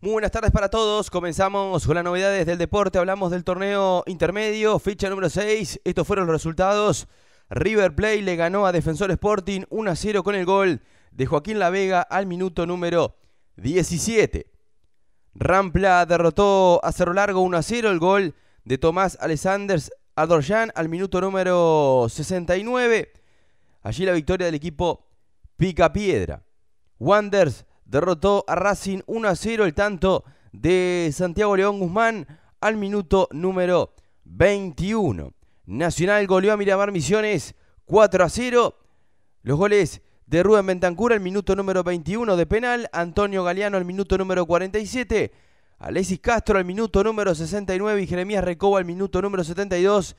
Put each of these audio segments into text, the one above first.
Muy buenas tardes para todos. Comenzamos con las novedades del deporte. Hablamos del torneo intermedio, ficha número 6. Estos fueron los resultados. River Play le ganó a Defensor Sporting 1 a 0 con el gol de Joaquín La Vega al minuto número 17. Rampla derrotó a Cerro Largo 1 a 0 el gol de Tomás Alessanders Adorjan al minuto número 69. Allí la victoria del equipo Pica Piedra. Wanders derrotó a Racing 1 a 0 el tanto de Santiago León Guzmán al minuto número 21. Nacional goleó a Miramar Misiones 4 a 0. Los goles de Rubén Bentancur al minuto número 21 de penal, Antonio Galeano al minuto número 47, Alexis Castro al minuto número 69 y Jeremías Recoba al minuto número 72.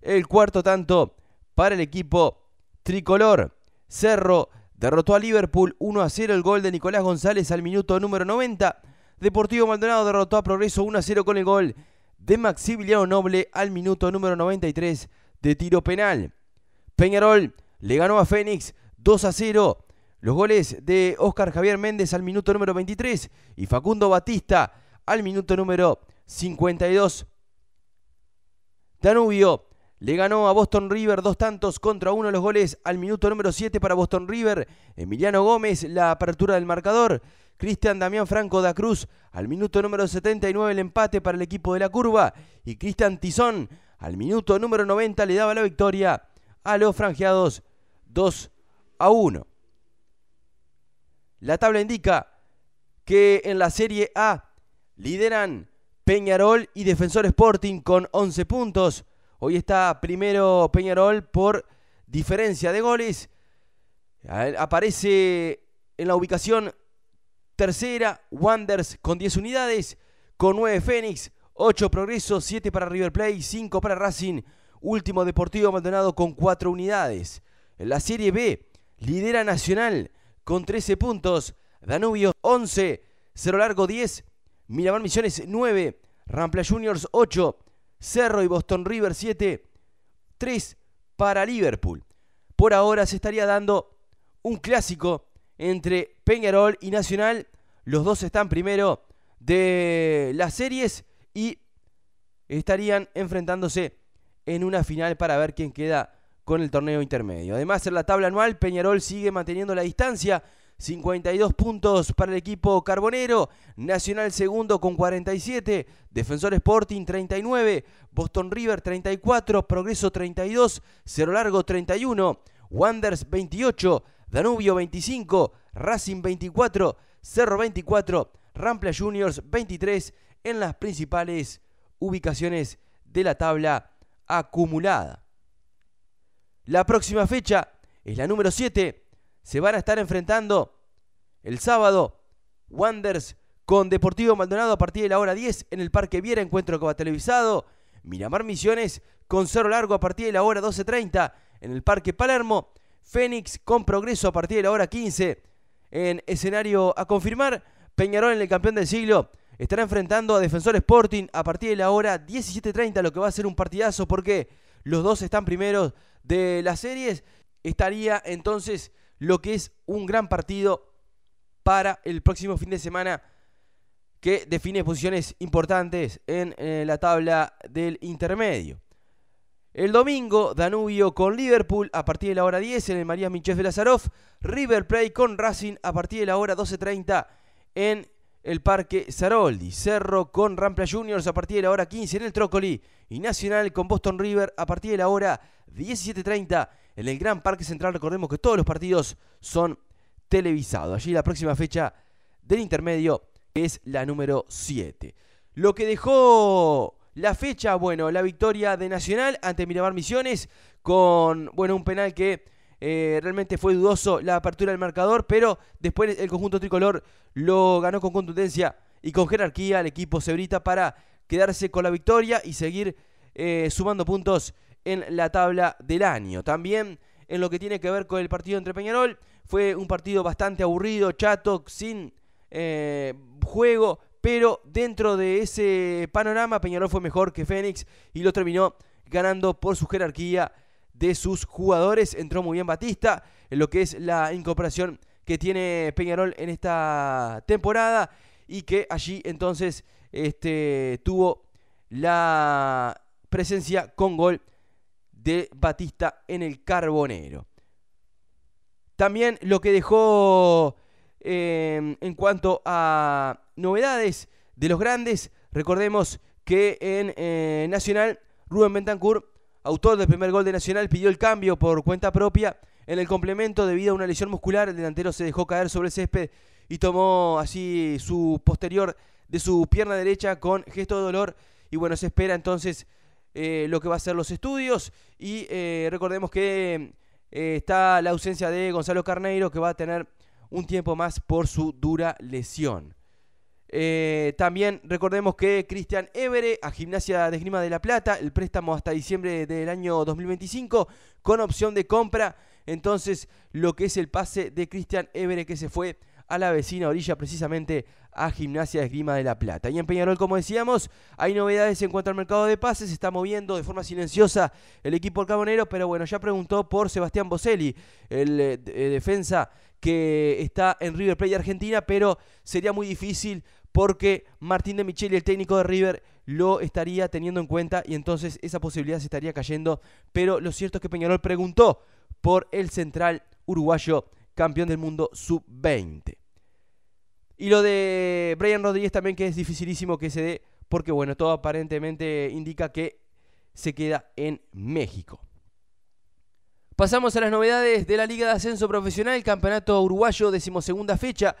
El cuarto tanto para el equipo tricolor. Cerro derrotó a Liverpool 1 a 0 el gol de Nicolás González al minuto número 90. Deportivo Maldonado derrotó a Progreso 1 a 0 con el gol de Maximiliano Noble al minuto número 93 de tiro penal. Peñarol le ganó a Fénix 2 a 0. Los goles de Óscar Javier Méndez al minuto número 23 y Facundo Batista al minuto número 52. Danubio le ganó a Boston River dos tantos contra uno los goles al minuto número 7 para Boston River, Emiliano Gómez la apertura del marcador, Cristian Damián Franco da Cruz al minuto número 79 el empate para el equipo de la curva y Cristian Tizón al minuto número 90 le daba la victoria a los franjeados 2 a 1. La tabla indica que en la Serie A lideran Peñarol y Defensor Sporting con 11 puntos. Hoy está primero Peñarol por diferencia de goles. Aparece en la ubicación tercera Wanders con 10 unidades, con 9 Fénix, 8 Progreso, 7 para River Plate, 5 para Racing, último Deportivo Maldonado con 4 unidades. En la Serie B lidera Nacional con 13 puntos, Danubio 11, Cerro Largo 10, Miramar Misiones 9, Rampla Juniors 8, Cerro y Boston River 7, 3 para Liverpool. Por ahora se estaría dando un clásico entre Peñarol y Nacional. Los dos están primero de las series y estarían enfrentándose en una final para ver quién queda con el torneo intermedio. Además, en la tabla anual, Peñarol sigue manteniendo la distancia 52 puntos para el equipo carbonero, Nacional segundo con 47, Defensor Sporting 39, Boston River 34, Progreso 32, Cerro Largo 31, Wanders 28, Danubio 25, Racing 24, Cerro 24, Rampla Juniors 23 en las principales ubicaciones de la tabla acumulada. La próxima fecha es la número 7, se van a estar enfrentando el sábado Wanders con Deportivo Maldonado a partir de la hora 10 en el Parque Viera, encuentro que va televisado. Miramar Misiones con Cerro Largo a partir de la hora 12.30 en el Parque Palermo. Fénix con Progreso a partir de la hora 15 en escenario a confirmar. Peñarol en el campeón del siglo estará enfrentando a Defensor Sporting a partir de la hora 17.30, lo que va a ser un partidazo porque los dos están primeros de las series. Estaría entonces lo que es un gran partido para el próximo fin de semana que define posiciones importantes en, eh, la tabla del intermedio. El domingo, Danubio con Liverpool a partir de la hora 10 en el María Minchez de Lazaroff. River Play con Racing a partir de la hora 12.30 en el Parque Saroldi. Cerro con Rampla Juniors a partir de la hora 15 en el Trócoli. Y Nacional con Boston River a partir de la hora 17.30 en el Gran Parque Central. Recordemos que todos los partidos son televisados. Allí la próxima fecha del intermedio es la número 7. Lo que dejó la fecha, bueno, la victoria de Nacional ante Miramar Misiones con, bueno, un penal que eh, realmente fue dudoso la apertura del marcador, pero después el conjunto tricolor lo ganó con contundencia y con jerarquía al equipo Cebrita para quedarse con la victoria y seguir eh, sumando puntos en la tabla del año. También en lo que tiene que ver con el partido entre Peñarol, fue un partido bastante aburrido, chato, sin eh, juego, pero dentro de ese panorama Peñarol fue mejor que Fénix y lo terminó ganando por su jerarquía de sus jugadores. Entró muy bien Batista en lo que es la incorporación que tiene Peñarol en esta temporada y que allí entonces este, tuvo la presencia con gol de Batista en el Carbonero. También lo que dejó em, en cuanto a novedades de los grandes, recordemos que en eh, Nacional, Rubén Bentancur, autor del primer gol de Nacional, pidió el cambio por cuenta propia. En el complemento, debido a una lesión muscular, el delantero se dejó caer sobre el césped y tomó así su posterior de su pierna derecha con gesto de dolor. Y bueno, se espera entonces eh, lo que va a ser los estudios y eh, recordemos que eh, está la ausencia de Gonzalo Carneiro que va a tener un tiempo más por su dura lesión. también recordemos que Cristian Evere a Gimnasia de Esgrima de la Plata, el préstamo hasta diciembre del año 2025 con opción de compra. Entonces, lo que es el pase de Cristian Evere que se fue a la vecina orilla, precisamente a Gimnasia de Esgrima de la Plata. Y en Peñarol, como decíamos, hay novedades en cuanto al mercado de pases. Se está moviendo de forma silenciosa el equipo carbonero, pero bueno, ya preguntó por Sebastián Boselli, el eh, eh, defensa que está en River Plate Argentina, pero sería muy difícil porque Martín de Micheli, el técnico de River, lo estaría teniendo en cuenta y entonces esa posibilidad se estaría cayendo. Pero lo cierto es que Peñarol preguntó por el central uruguayo campeón del mundo sub-20. Y lo de Brian Rodríguez también que es dificilísimo que se dé, porque bueno, todo aparentemente indica que se queda en México. Pasamos a las novedades de la Liga de Ascenso Profesional, Campeonato Uruguayo, decimosegunda fecha.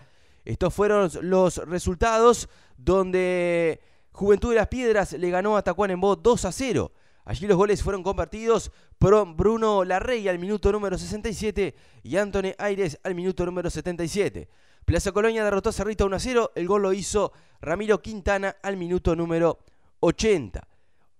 Estos fueron los resultados donde Juventud de las Piedras le ganó a Tacuarembó 2 a 0. Allí los goles fueron compartidos por Bruno Larrey al minuto número 67 y Anthony Aires al minuto número 77. Plaza Colonia derrotó a Cerrito 1 a 0. El gol lo hizo Ramiro Quintana al minuto número 80.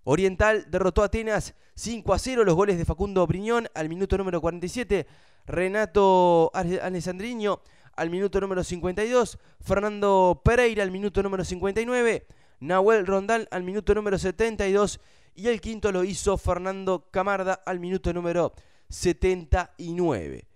Oriental derrotó a Atenas 5 a 0. Los goles de Facundo Briñón al minuto número 47. Renato Alessandriño al minuto número 52. Fernando Pereira al minuto número 59. Nahuel Rondal al minuto número 72. Y el quinto lo hizo Fernando Camarda al minuto número 79.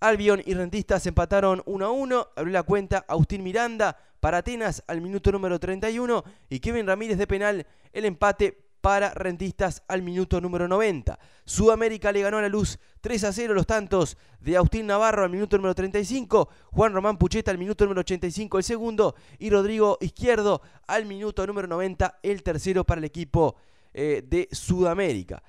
Albion y Rentistas empataron 1 a 1. Abrió la cuenta Agustín Miranda para Atenas al minuto número 31 y Kevin Ramírez de penal el empate para Rentistas al minuto número 90. Sudamérica le ganó a la luz 3 a 0 los tantos de Agustín Navarro al minuto número 35, Juan Román Pucheta al minuto número 85 el segundo y Rodrigo Izquierdo al minuto número 90 el tercero para el equipo eh, de Sudamérica.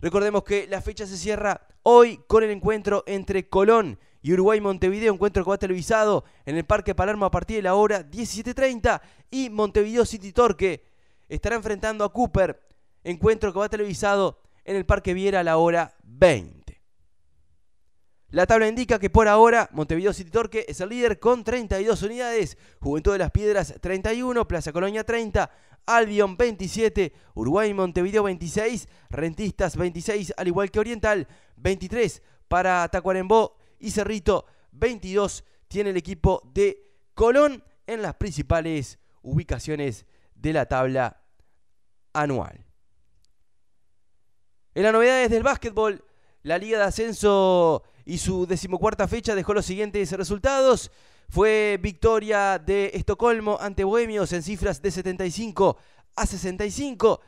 Recordemos que la fecha se cierra hoy con el encuentro entre Colón y Uruguay Montevideo, encuentro que va televisado en el Parque Palermo a partir de la hora 17.30 y Montevideo City Torque estará enfrentando a Cooper, encuentro que va televisado en el Parque Viera a la hora 20. La tabla indica que por ahora Montevideo City Torque es el líder con 32 unidades, Juventud de las Piedras 31, Plaza Colonia 30, Albion 27, Uruguay Montevideo 26, Rentistas 26, al igual que Oriental 23 para Tacuarembó y Cerrito 22 tiene el equipo de Colón en las principales ubicaciones de la tabla anual. En las novedades del básquetbol, la Liga de Ascenso y su decimocuarta fecha dejó los siguientes resultados. Fue victoria de Estocolmo ante Bohemios en cifras de 75 a 65.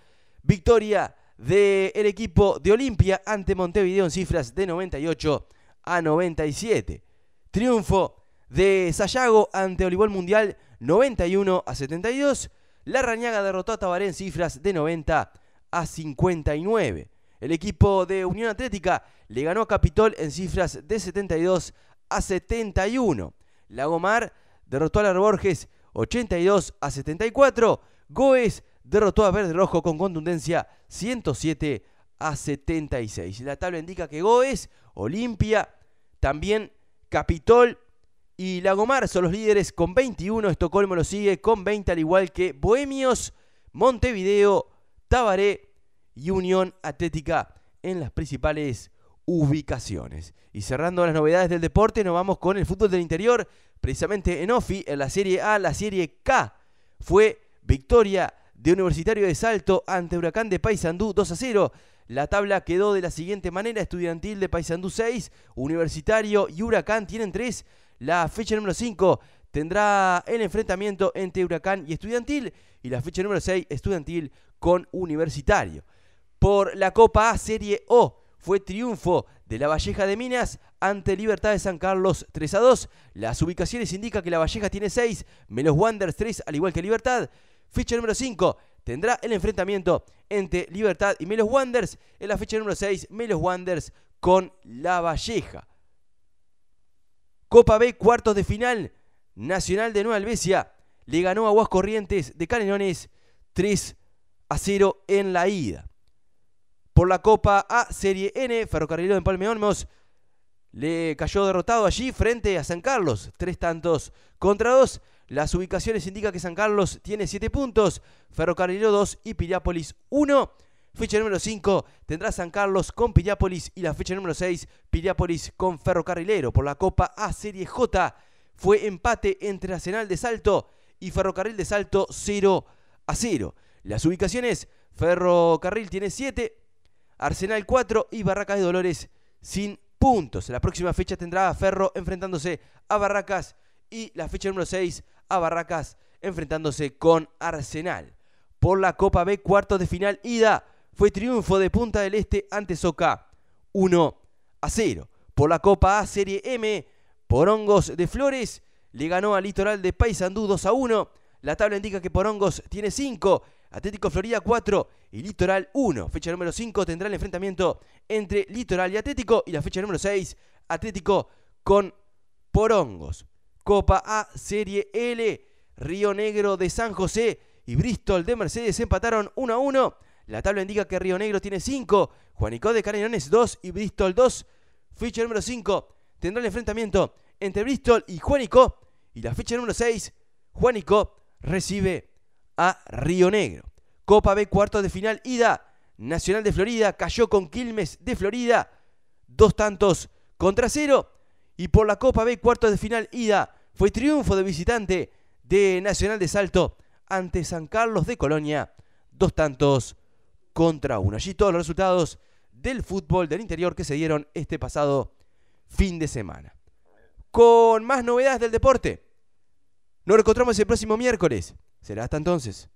Victoria del el equipo de Olimpia ante Montevideo en cifras de 98 a 97. Triunfo de Sayago ante olibol Mundial 91 a 72. La Rañaga derrotó a Tabaré en cifras de 90 a 59. El equipo de Unión Atlética le ganó a Capitol en cifras de 72 a 71. Lagomar derrotó a la 82 a 74. Goes derrotó a Verde Rojo con contundencia 107 a 76. La tabla indica que Goes, Olimpia, también Capitol y Lagomar son los líderes con 21. Estocolmo lo sigue con 20, al igual que Bohemios, Montevideo, Tabaré y Unión Atlética en las principales ubicaciones. Y cerrando las novedades del deporte, nos vamos con el fútbol del interior. Precisamente en OFI, en la Serie A, la Serie K, fue victoria de Universitario de Salto ante Huracán de Paysandú 2 a 0. La tabla quedó de la siguiente manera: Estudiantil de Paysandú 6, Universitario y Huracán tienen 3. La fecha número 5 tendrá el enfrentamiento entre Huracán y Estudiantil. Y la fecha número 6, Estudiantil con Universitario. Por la Copa A Serie O, fue triunfo de La Valleja de Minas ante Libertad de San Carlos 3 a 2. Las ubicaciones indican que La Valleja tiene 6, Melos Wanders 3 al igual que Libertad. Ficha número 5 tendrá el enfrentamiento entre Libertad y Melos Wanders. En la fecha número 6, Melos Wanders con La Valleja. Copa B, cuartos de final. Nacional de Nueva Albesia le ganó a Aguas Corrientes de Canelones 3 a 0 en la ida por la Copa A Serie N. Ferrocarril de palmeónmos le cayó derrotado allí frente a San Carlos. Tres tantos contra dos. Las ubicaciones indican que San Carlos tiene siete puntos, Ferrocarrilero 2 y Piriápolis 1. Fecha número 5 tendrá San Carlos con Piriápolis y la fecha número 6 Piriápolis con Ferrocarrilero por la Copa A Serie J. Fue empate entre Arsenal de Salto y Ferrocarril de Salto 0 a 0. Las ubicaciones, Ferrocarril tiene 7, Arsenal 4 y Barracas de Dolores sin puntos. La próxima fecha tendrá a Ferro enfrentándose a Barracas y la fecha número 6 a Barracas enfrentándose con Arsenal. Por la Copa B, cuartos de final, ida. Fue triunfo de Punta del Este ante Soca 1 a 0. Por la Copa A, Serie M, Porongos de Flores le ganó al Litoral de Paysandú 2 a 1. La tabla indica que Porongos tiene 5 Atlético Florida 4 y Litoral 1. Fecha número 5 tendrá el enfrentamiento entre Litoral y Atlético. Y la fecha número 6, Atlético con Porongos. Copa A, Serie L, Río Negro de San José y Bristol de Mercedes empataron 1 a 1. La tabla indica que Río Negro tiene 5, Juanico de Canelones 2 y Bristol 2. Fecha número 5 tendrá el enfrentamiento entre Bristol y Juanico. Y la fecha número 6, Juanico recibe a Río Negro. Copa B cuartos de final ida. Nacional de Florida cayó con Quilmes de Florida. Dos tantos contra cero. Y por la Copa B cuartos de final ida fue triunfo de visitante de Nacional de Salto ante San Carlos de Colonia. Dos tantos contra uno. Allí todos los resultados del fútbol del interior que se dieron este pasado fin de semana. Con más novedades del deporte. Nos encontramos el próximo miércoles. Será hasta entonces.